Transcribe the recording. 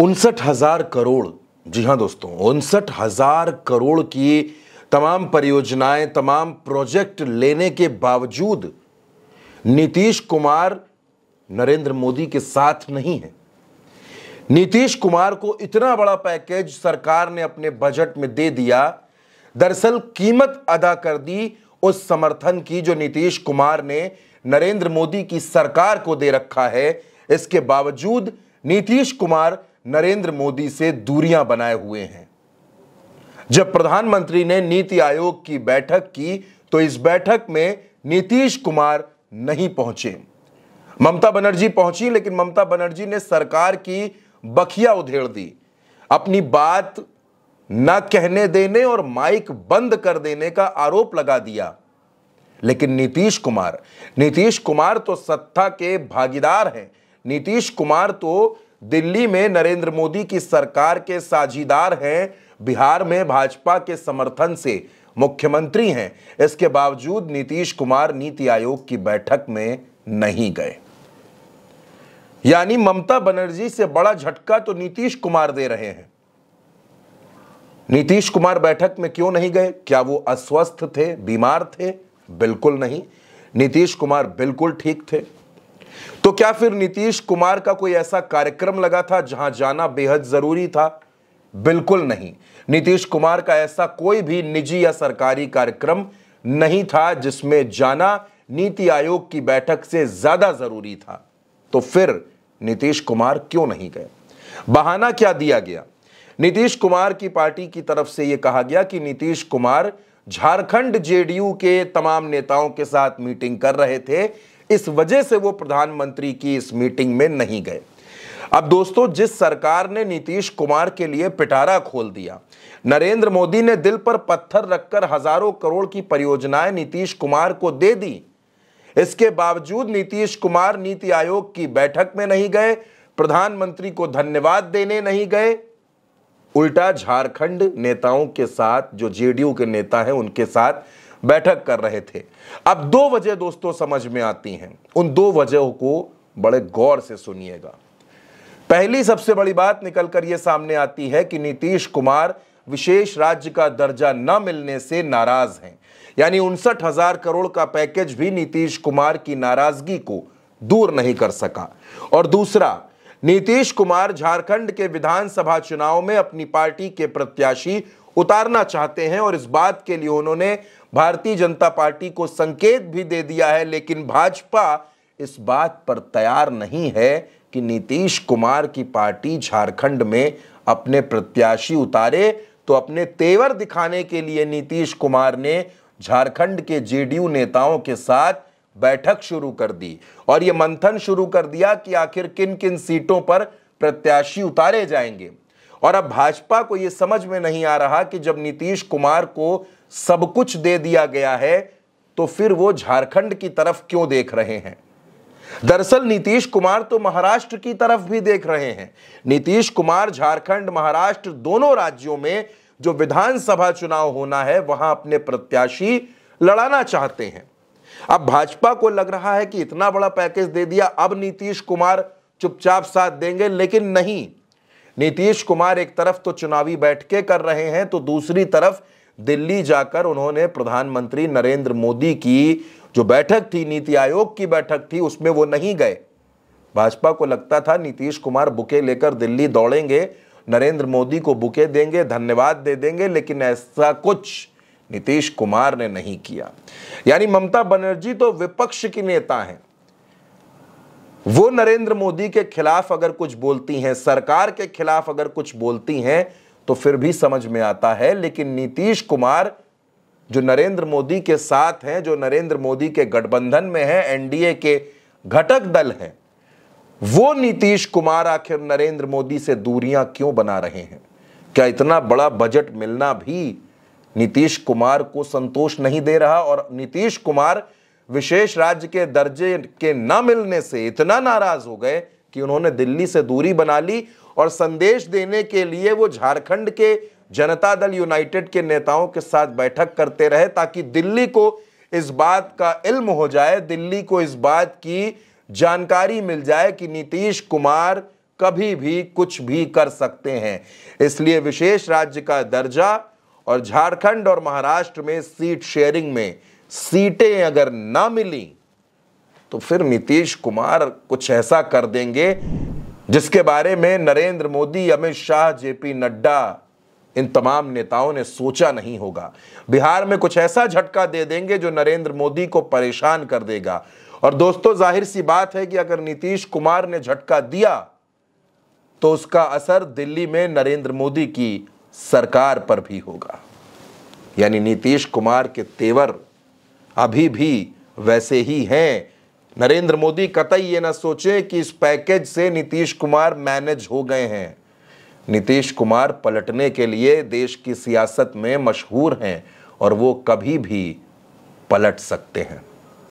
उनसठ हजार करोड़ जी हाँ दोस्तों उनसठ हजार करोड़ की तमाम परियोजनाएं तमाम प्रोजेक्ट लेने के बावजूद नीतीश कुमार नरेंद्र मोदी के साथ नहीं है नीतीश कुमार को इतना बड़ा पैकेज सरकार ने अपने बजट में दे दिया दरअसल कीमत अदा कर दी उस समर्थन की जो नीतीश कुमार ने नरेंद्र मोदी की सरकार को दे रखा है इसके बावजूद नीतीश कुमार नरेंद्र मोदी से दूरियां बनाए हुए हैं जब प्रधानमंत्री ने नीति आयोग की बैठक की तो इस बैठक में नीतीश कुमार नहीं पहुंचे ममता बनर्जी पहुंची लेकिन ममता बनर्जी ने सरकार की बखिया उधेड़ दी अपनी बात न कहने देने और माइक बंद कर देने का आरोप लगा दिया लेकिन नीतीश कुमार नीतीश कुमार तो सत्ता के भागीदार हैं नीतीश कुमार तो दिल्ली में नरेंद्र मोदी की सरकार के साझीदार हैं बिहार में भाजपा के समर्थन से मुख्यमंत्री हैं इसके बावजूद नीतीश कुमार नीति आयोग की बैठक में नहीं गए यानी ममता बनर्जी से बड़ा झटका तो नीतीश कुमार दे रहे हैं नीतीश कुमार बैठक में क्यों नहीं गए क्या वो अस्वस्थ थे बीमार थे बिल्कुल नहीं नीतीश कुमार बिल्कुल ठीक थे तो क्या फिर नीतीश कुमार का कोई ऐसा कार्यक्रम लगा था जहां जाना बेहद जरूरी था बिल्कुल नहीं नीतीश कुमार का ऐसा कोई भी निजी या सरकारी कार्यक्रम नहीं था जिसमें जाना नीति आयोग की बैठक से ज्यादा जरूरी था तो फिर नीतीश कुमार क्यों नहीं गए बहाना क्या दिया गया नीतीश कुमार की पार्टी की तरफ से यह कहा गया कि नीतीश कुमार झारखंड जेडीयू के तमाम नेताओं के साथ मीटिंग कर रहे थे इस वजह से वो प्रधानमंत्री की इस मीटिंग में नहीं गए अब दोस्तों जिस सरकार ने नीतीश कुमार के लिए पिटारा खोल दिया नरेंद्र मोदी ने दिल पर पत्थर रखकर हजारों करोड़ की परियोजनाएं नीतीश कुमार को दे दी इसके बावजूद नीतीश कुमार नीति आयोग की बैठक में नहीं गए प्रधानमंत्री को धन्यवाद देने नहीं गए उल्टा झारखंड नेताओं के साथ जो जेडीयू के नेता हैं उनके साथ बैठक कर रहे थे अब दो वजह दोस्तों समझ में आती हैं उन दो वजहों को बड़े गौर से सुनिएगा पहली सबसे बड़ी बात निकलकर यह सामने आती है कि नीतीश कुमार विशेष राज्य का दर्जा न मिलने से नाराज हैं यानी उनसठ हजार करोड़ का पैकेज भी नीतीश कुमार की नाराजगी को दूर नहीं कर सका और दूसरा नीतीश कुमार झारखंड के विधानसभा चुनाव में अपनी पार्टी के प्रत्याशी उतारना चाहते हैं और इस बात के लिए उन्होंने भारतीय जनता पार्टी को संकेत भी दे दिया है लेकिन भाजपा इस बात पर तैयार नहीं है कि नीतीश कुमार की पार्टी झारखंड में अपने प्रत्याशी उतारे तो अपने तेवर दिखाने के लिए नीतीश कुमार ने झारखंड के जेडीयू नेताओं के साथ बैठक शुरू कर दी और ये मंथन शुरू कर दिया कि आखिर किन किन सीटों पर प्रत्याशी उतारे जाएंगे और अब भाजपा को यह समझ में नहीं आ रहा कि जब नीतीश कुमार को सब कुछ दे दिया गया है तो फिर वो झारखंड की तरफ क्यों देख रहे हैं दरअसल नीतीश कुमार तो महाराष्ट्र की तरफ भी देख रहे हैं नीतीश कुमार झारखंड महाराष्ट्र दोनों राज्यों में जो विधानसभा चुनाव होना है वहां अपने प्रत्याशी लड़ाना चाहते हैं अब भाजपा को लग रहा है कि इतना बड़ा पैकेज दे दिया अब नीतीश कुमार चुपचाप साथ देंगे लेकिन नहीं नीतीश कुमार एक तरफ तो चुनावी बैठकें कर रहे हैं तो दूसरी तरफ दिल्ली जाकर उन्होंने प्रधानमंत्री नरेंद्र मोदी की जो बैठक थी नीति आयोग की बैठक थी उसमें वो नहीं गए भाजपा को लगता था नीतीश कुमार बुके लेकर दिल्ली दौड़ेंगे नरेंद्र मोदी को बुके देंगे धन्यवाद दे देंगे लेकिन ऐसा कुछ नीतीश कुमार ने नहीं किया यानी ममता बनर्जी तो विपक्ष की नेता हैं वो नरेंद्र मोदी के खिलाफ अगर कुछ बोलती हैं सरकार के खिलाफ अगर कुछ बोलती हैं तो फिर भी समझ में आता है लेकिन नीतीश कुमार जो नरेंद्र मोदी के साथ हैं जो नरेंद्र मोदी के गठबंधन में हैं एनडीए के घटक दल हैं वो नीतीश कुमार आखिर नरेंद्र मोदी से दूरियां क्यों बना रहे हैं क्या इतना बड़ा बजट मिलना भी नीतीश कुमार को संतोष नहीं दे रहा और नीतीश कुमार विशेष राज्य के दर्जे के न मिलने से इतना नाराज हो गए कि उन्होंने दिल्ली से दूरी बना ली और संदेश देने के लिए वो झारखंड के जनता दल यूनाइटेड के नेताओं के साथ बैठक करते रहे ताकि दिल्ली को इस बात का इल्म हो जाए दिल्ली को इस बात की जानकारी मिल जाए कि नीतीश कुमार कभी भी कुछ भी कर सकते हैं इसलिए विशेष राज्य का दर्जा और झारखंड और महाराष्ट्र में सीट शेयरिंग में सीटें अगर ना मिली तो फिर नीतीश कुमार कुछ ऐसा कर देंगे जिसके बारे में नरेंद्र मोदी अमित शाह जेपी नड्डा इन तमाम नेताओं ने सोचा नहीं होगा बिहार में कुछ ऐसा झटका दे देंगे जो नरेंद्र मोदी को परेशान कर देगा और दोस्तों जाहिर सी बात है कि अगर नीतीश कुमार ने झटका दिया तो उसका असर दिल्ली में नरेंद्र मोदी की सरकार पर भी होगा यानी नीतीश कुमार के तेवर अभी भी वैसे ही हैं नरेंद्र मोदी कतई ये ना सोचे कि इस पैकेज से नीतीश कुमार मैनेज हो गए हैं नीतीश कुमार पलटने के लिए देश की सियासत में मशहूर हैं और वो कभी भी पलट सकते हैं